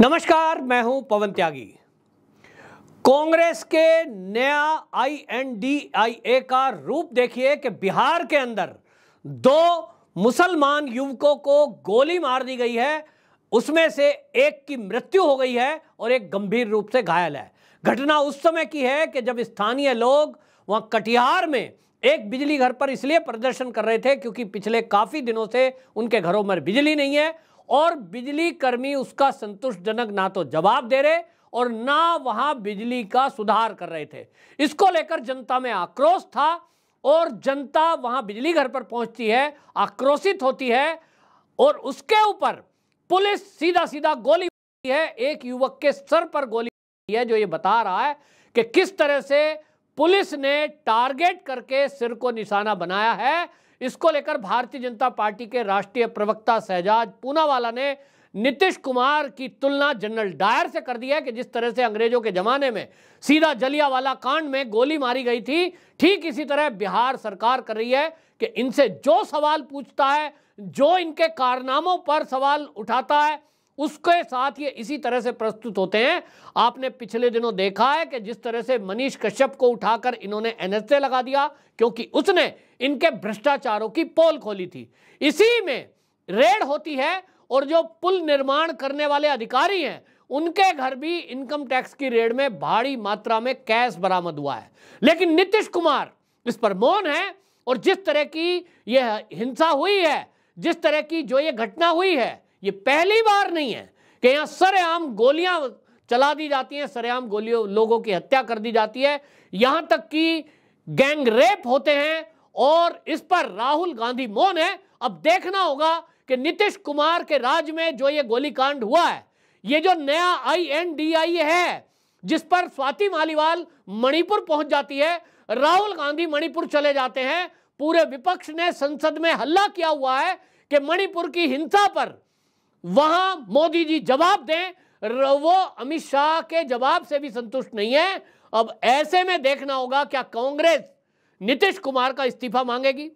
नमस्कार मैं हूं पवन त्यागी कांग्रेस के नया आई एन डी आई ए का रूप देखिए कि बिहार के अंदर दो मुसलमान युवकों को गोली मार दी गई है उसमें से एक की मृत्यु हो गई है और एक गंभीर रूप से घायल है घटना उस समय की है कि जब स्थानीय लोग वहां कटिहार में एक बिजली घर पर इसलिए प्रदर्शन कर रहे थे क्योंकि पिछले काफ़ी दिनों से उनके घरों में बिजली नहीं है और बिजली कर्मी उसका संतुष्टजनक ना तो जवाब दे रहे और ना वहां बिजली का सुधार कर रहे थे इसको लेकर जनता में आक्रोश था और जनता वहां बिजली घर पर पहुंचती है आक्रोशित होती है और उसके ऊपर पुलिस सीधा सीधा गोली है एक युवक के सर पर गोली है जो ये बता रहा है कि किस तरह से पुलिस ने टारगेट करके सिर को निशाना बनाया है इसको लेकर भारतीय जनता पार्टी के राष्ट्रीय प्रवक्ता सहजाज पूनावाला ने नीतीश कुमार की तुलना जनरल डायर से कर दिया कि जिस तरह से अंग्रेजों के जमाने में सीधा जलियावाला कांड में गोली मारी गई थी ठीक इसी तरह बिहार सरकार कर रही है कि इनसे जो सवाल पूछता है जो इनके कारनामों पर सवाल उठाता है उसके साथ ये इसी तरह से प्रस्तुत होते हैं आपने पिछले दिनों देखा है कि जिस तरह से मनीष कश्यप को उठाकर इन्होंने एनएसए लगा दिया क्योंकि उसने इनके भ्रष्टाचारों की पोल खोली थी इसी में रेड होती है और जो पुल निर्माण करने वाले अधिकारी हैं उनके घर भी इनकम टैक्स की रेड में भारी मात्रा में कैश बरामद हुआ है लेकिन नीतीश कुमार इस पर मौन है और जिस तरह की यह हिंसा हुई है जिस तरह की जो ये घटना हुई है ये पहली बार नहीं है कि यहां सरेआम गोलियां चला दी जाती हैं सरेआम गोलियों लोगों की हत्या कर दी जाती है यहां तक कि गैंग रेप होते हैं और इस पर राहुल गांधी मौन है अब देखना होगा कि नीतीश कुमार के राज में जो ये गोलीकांड हुआ है ये जो नया आई है जिस पर स्वाति मालीवाल मणिपुर पहुंच जाती है राहुल गांधी मणिपुर चले जाते हैं पूरे विपक्ष ने संसद में हल्ला किया हुआ है कि मणिपुर की हिंसा पर वहां मोदी जी जवाब दें वो अमित शाह के जवाब से भी संतुष्ट नहीं है अब ऐसे में देखना होगा क्या कांग्रेस नीतीश कुमार का इस्तीफा मांगेगी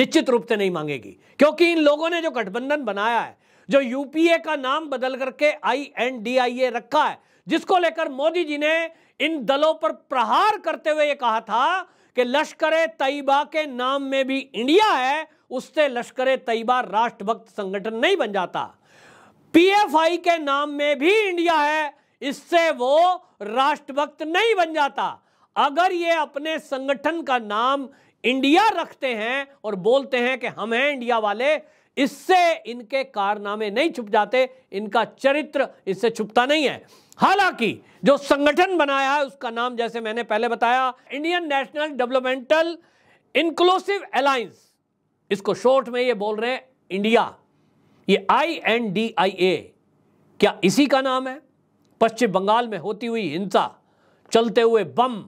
निश्चित रूप से नहीं मांगेगी क्योंकि इन लोगों ने जो गठबंधन बनाया है जो यूपीए का नाम बदल करके आई एन डी आई ए रखा है जिसको लेकर मोदी जी ने इन दलों पर प्रहार करते हुए ये कहा था कि लश्कर तैयबा के नाम में भी इंडिया है उससे लश्कर तैयबा राष्ट्रभक्त संगठन नहीं बन जाता पीएफआई के नाम में भी इंडिया है इससे वो राष्ट्रभक्त नहीं बन जाता अगर ये अपने संगठन का नाम इंडिया रखते हैं और बोलते हैं कि हम हैं इंडिया वाले इससे इनके कारनामे नहीं छुप जाते इनका चरित्र इससे छुपता नहीं है हालांकि जो संगठन बनाया है उसका नाम जैसे मैंने पहले बताया Indian national developmental inclusive alliance इसको शॉर्ट में ये बोल रहे हैं इंडिया ये आई एन डी आई ए क्या इसी का नाम है पश्चिम बंगाल में होती हुई हिंसा चलते हुए बम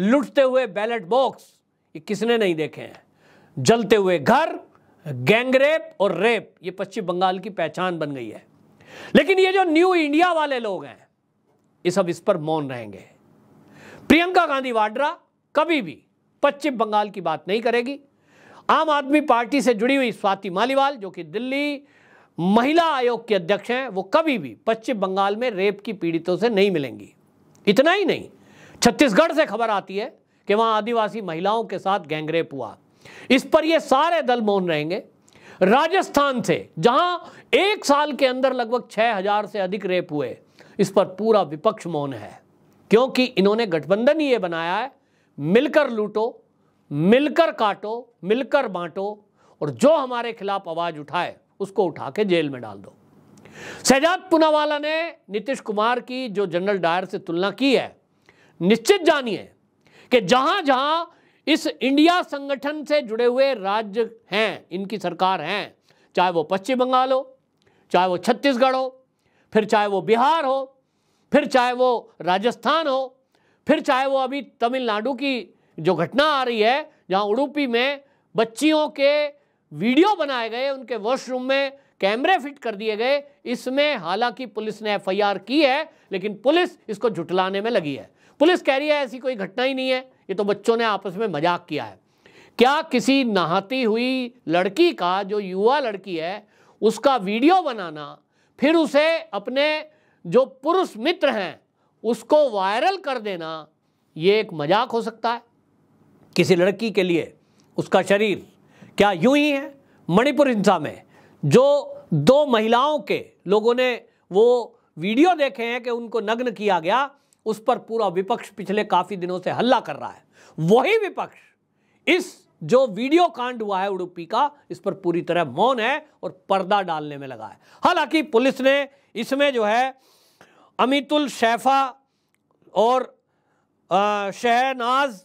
लुटते हुए बैलेट बॉक्स ये किसने नहीं देखे हैं जलते हुए घर गैंगरेप और रेप ये पश्चिम बंगाल की पहचान बन गई है लेकिन ये जो न्यू इंडिया वाले लोग हैं ये सब इस पर मौन रहेंगे प्रियंका गांधी वाड्रा कभी भी पश्चिम बंगाल की बात नहीं करेगी आम आदमी पार्टी से जुड़ी हुई स्वाति मालीवाल जो कि दिल्ली महिला आयोग के अध्यक्ष हैं वो कभी भी पश्चिम बंगाल में रेप की पीड़ितों से नहीं मिलेंगी इतना ही नहीं छत्तीसगढ़ से खबर आती है कि वहां आदिवासी महिलाओं के साथ गैंगरेप हुआ इस पर ये सारे दल मौन रहेंगे राजस्थान से जहां एक साल के अंदर लगभग छह हजार से अधिक रेप हुए इस पर पूरा विपक्ष मौन है क्योंकि इन्होंने गठबंधन ही ये बनाया है मिलकर लूटो मिलकर काटो मिलकर बांटो और जो हमारे खिलाफ आवाज़ उठाए उसको उठा के जेल में डाल दो सहजाद पुनावाला ने नीतीश कुमार की जो जनरल डायर से तुलना की है निश्चित जानिए कि जहां जहां इस इंडिया संगठन से जुड़े हुए राज्य हैं इनकी सरकार हैं चाहे वो पश्चिम बंगाल हो चाहे वो छत्तीसगढ़ हो फिर चाहे वो बिहार हो फिर चाहे वो राजस्थान हो फिर चाहे वो अभी तमिलनाडु की जो घटना आ रही है जहां उड़ूपी में बच्चियों के वीडियो बनाए गए उनके वॉशरूम में कैमरे फिट कर दिए गए इसमें हालांकि पुलिस ने एफआईआर की है लेकिन पुलिस इसको झुटलाने में लगी है पुलिस कह रही है ऐसी कोई घटना ही नहीं है ये तो बच्चों ने आपस में मजाक किया है क्या किसी नहाती हुई लड़की का जो युवा लड़की है उसका वीडियो बनाना फिर उसे अपने जो पुरुष मित्र हैं उसको वायरल कर देना ये एक मजाक हो सकता है किसी लड़की के लिए उसका शरीर क्या यूं ही है मणिपुर हिंसा में जो दो महिलाओं के लोगों ने वो वीडियो देखे हैं कि उनको नग्न किया गया उस पर पूरा विपक्ष पिछले काफ़ी दिनों से हल्ला कर रहा है वही विपक्ष इस जो वीडियो कांड हुआ है उड़ुपी का इस पर पूरी तरह मौन है और पर्दा डालने में लगा है हालांकि पुलिस ने इसमें जो है अमितुल शैफा और शहनाज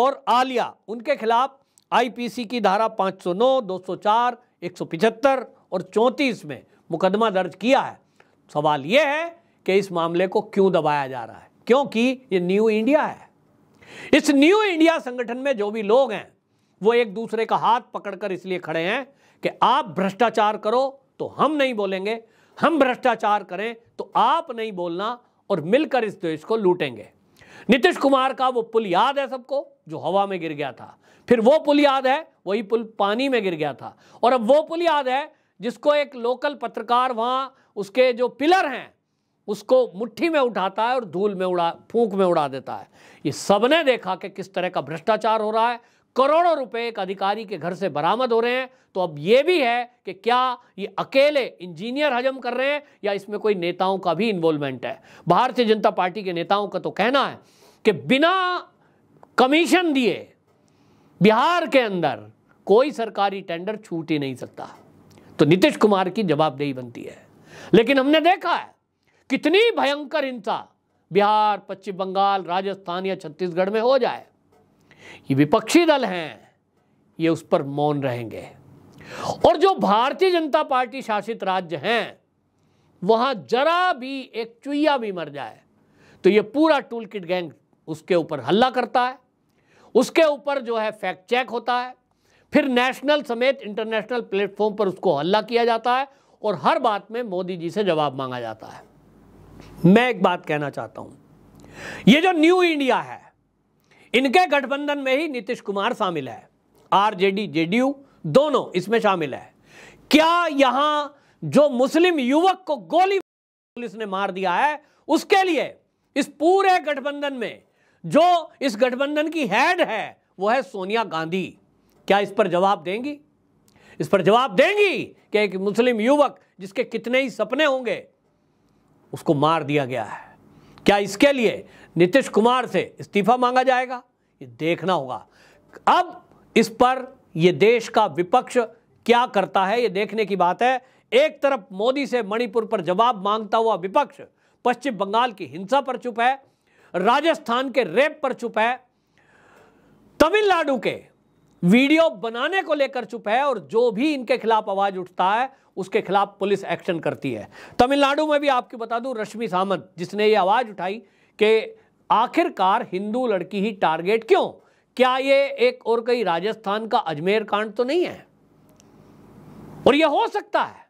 और आलिया उनके खिलाफ आईपीसी की धारा 509, 204, 175 और 34 में मुकदमा दर्ज किया है सवाल यह है कि इस मामले को क्यों दबाया जा रहा है क्योंकि ये न्यू इंडिया है इस न्यू इंडिया संगठन में जो भी लोग हैं वो एक दूसरे का हाथ पकड़कर इसलिए खड़े हैं कि आप भ्रष्टाचार करो तो हम नहीं बोलेंगे हम भ्रष्टाचार करें तो आप नहीं बोलना और मिलकर इस देश को लूटेंगे नीतीश कुमार का वो पुल याद है सबको जो हवा में गिर गया था फिर वो पुल याद है वही पुल पानी में गिर गया था और अब वो पुल याद है जिसको एक लोकल पत्रकार वहां उसके जो पिलर हैं उसको मुट्ठी में उठाता है और धूल में उड़ा फूंक में उड़ा देता है ये सबने देखा कि किस तरह का भ्रष्टाचार हो रहा है करोड़ों रुपए एक अधिकारी के घर से बरामद हो रहे हैं तो अब ये भी है कि क्या ये अकेले इंजीनियर हजम कर रहे हैं या इसमें कोई नेताओं का भी इन्वॉल्वमेंट है भारतीय जनता पार्टी के नेताओं का तो कहना है कि बिना कमीशन दिए बिहार के अंदर कोई सरकारी टेंडर छूट ही नहीं सकता तो नीतीश कुमार की जवाबदेही बनती है लेकिन हमने देखा है कितनी भयंकर हिंसा बिहार पश्चिम बंगाल राजस्थान या छत्तीसगढ़ में हो जाए ये विपक्षी दल हैं ये उस पर मौन रहेंगे और जो भारतीय जनता पार्टी शासित राज्य हैं वहां जरा भी एक चुईया भी मर जाए तो ये पूरा टूल किट गैंग उसके ऊपर हल्ला करता है उसके ऊपर जो है फैक्ट चेक होता है फिर नेशनल समेत इंटरनेशनल प्लेटफॉर्म पर उसको हल्ला किया जाता है और हर बात में मोदी जी से जवाब मांगा जाता है मैं एक बात कहना चाहता हूं ये जो न्यू इंडिया है इनके गठबंधन में ही नीतीश कुमार शामिल है आरजेडी जेडीयू दोनों इसमें शामिल है क्या यहां जो मुस्लिम युवक को गोली पुलिस ने मार दिया है उसके लिए इस पूरे गठबंधन में जो इस गठबंधन की हेड है वो है सोनिया गांधी क्या इस पर जवाब देंगी इस पर जवाब देंगी कि एक मुस्लिम युवक जिसके कितने ही सपने होंगे उसको मार दिया गया है क्या इसके लिए नीतीश कुमार से इस्तीफा मांगा जाएगा ये देखना होगा अब इस पर यह देश का विपक्ष क्या करता है ये देखने की बात है एक तरफ मोदी से मणिपुर पर जवाब मांगता हुआ विपक्ष पश्चिम बंगाल की हिंसा पर चुप है राजस्थान के रेप पर चुप है तमिलनाडु के वीडियो बनाने को लेकर चुप है और जो भी इनके खिलाफ आवाज उठता है उसके खिलाफ पुलिस एक्शन करती है तमिलनाडु में भी आपको बता दूं रश्मि सामंत जिसने ये आवाज उठाई कि आखिरकार हिंदू लड़की ही टारगेट क्यों क्या ये एक और कई राजस्थान का अजमेर कांड तो नहीं है और यह हो सकता है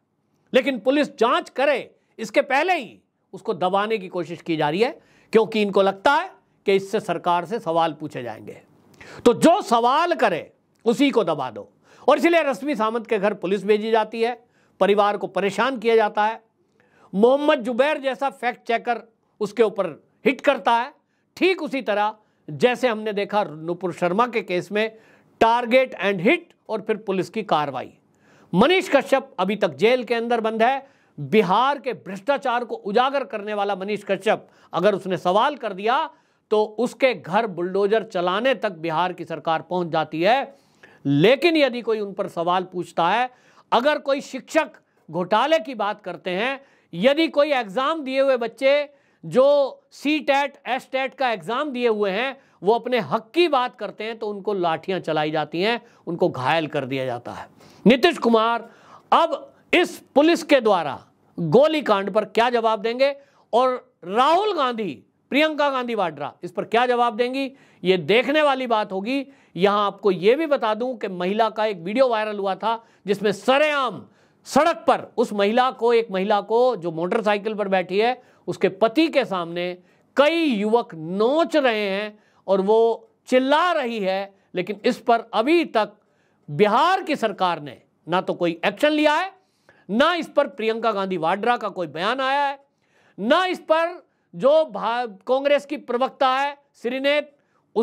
लेकिन पुलिस जांच करे इसके पहले ही उसको दबाने की कोशिश की जा रही है क्योंकि इनको लगता है कि इससे सरकार से सवाल पूछे जाएंगे तो जो सवाल करे उसी को दबा दो और इसलिए रश्मि सामंत के घर पुलिस भेजी जाती है परिवार को परेशान किया जाता है मोहम्मद जुबैर जैसा फैक्ट चेकर उसके ऊपर हिट करता है ठीक उसी तरह जैसे हमने देखा नुपुर शर्मा के केस में टारगेट एंड हिट और फिर पुलिस की कार्रवाई मनीष कश्यप अभी तक जेल के अंदर बंद है बिहार के भ्रष्टाचार को उजागर करने वाला मनीष कश्यप अगर उसने सवाल कर दिया तो उसके घर बुलडोजर चलाने तक बिहार की सरकार पहुंच जाती है लेकिन यदि कोई उन पर सवाल पूछता है अगर कोई शिक्षक घोटाले की बात करते हैं यदि कोई एग्ज़ाम दिए हुए बच्चे जो सी टेट एस टेट का एग्ज़ाम दिए हुए हैं वो अपने हक की बात करते हैं तो उनको लाठियां चलाई जाती हैं उनको घायल कर दिया जाता है नीतीश कुमार अब इस पुलिस के द्वारा गोली कांड पर क्या जवाब देंगे और राहुल गांधी प्रियंका गांधी वाड्रा इस पर क्या जवाब देंगी ये देखने वाली बात होगी यहां आपको यह भी बता दूं कि महिला का एक वीडियो वायरल हुआ था जिसमें सरेआम सड़क पर उस महिला को एक महिला को जो मोटरसाइकिल पर बैठी है उसके पति के सामने कई युवक नोच रहे हैं और वो चिल्ला रही है लेकिन इस पर अभी तक बिहार की सरकार ने ना तो कोई एक्शन लिया है ना इस पर प्रियंका गांधी वाड्रा का कोई बयान आया है ना इस पर जो कांग्रेस की प्रवक्ता है श्रीनेत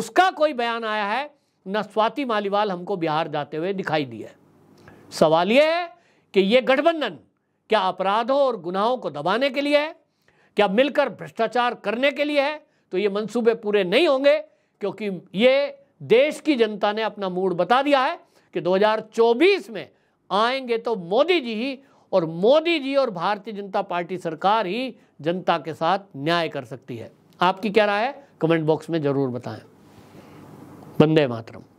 उसका कोई बयान आया है ना स्वाति मालीवाल हमको बिहार जाते हुए दिखाई दी है सवाल यह है कि यह गठबंधन क्या अपराधों और गुनाहों को दबाने के लिए है क्या मिलकर भ्रष्टाचार करने के लिए है तो ये मंसूबे पूरे नहीं होंगे क्योंकि ये देश की जनता ने अपना मूड बता दिया है कि 2024 में आएंगे तो मोदी जी ही और मोदी जी और भारतीय जनता पार्टी सरकार ही जनता के साथ न्याय कर सकती है आपकी क्या राय है कमेंट बॉक्स में ज़रूर बताएं वंदे मातरम